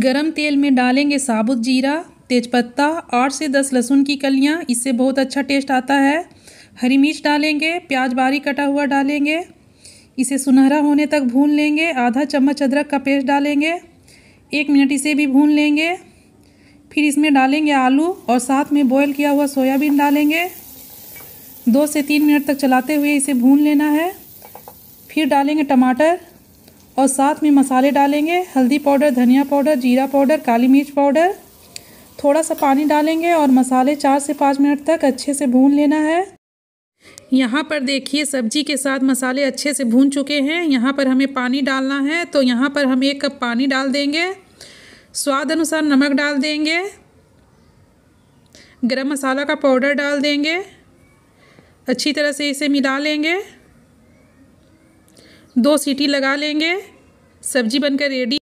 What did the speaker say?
गरम तेल में डालेंगे साबुत जीरा तेज़पत्ता आठ से दस लहसुन की कलियाँ इससे बहुत अच्छा टेस्ट आता है हरी मिर्च डालेंगे प्याज बारीक कटा हुआ डालेंगे इसे सुनहरा होने तक भून लेंगे आधा चम्मच अदरक का पेस्ट डालेंगे एक मिनट इसे भी भून लेंगे फिर इसमें डालेंगे आलू और साथ में बॉयल किया हुआ सोयाबीन डालेंगे दो से तीन मिनट तक चलाते हुए इसे भून लेना है फिर डालेंगे टमाटर और साथ में मसाले डालेंगे हल्दी पाउडर धनिया पाउडर जीरा पाउडर काली मिर्च पाउडर थोड़ा सा पानी डालेंगे और मसाले चार से पाँच मिनट तक अच्छे से भून लेना है यहाँ पर देखिए सब्जी के साथ मसाले अच्छे से भून चुके हैं यहाँ पर हमें पानी डालना है तो यहाँ पर हम एक कप पानी डाल देंगे स्वाद अनुसार नमक डाल देंगे गरम मसाला का पाउडर डाल देंगे अच्छी तरह से इसे मिला लेंगे दो सीटी लगा लेंगे सब्जी बनकर रेडी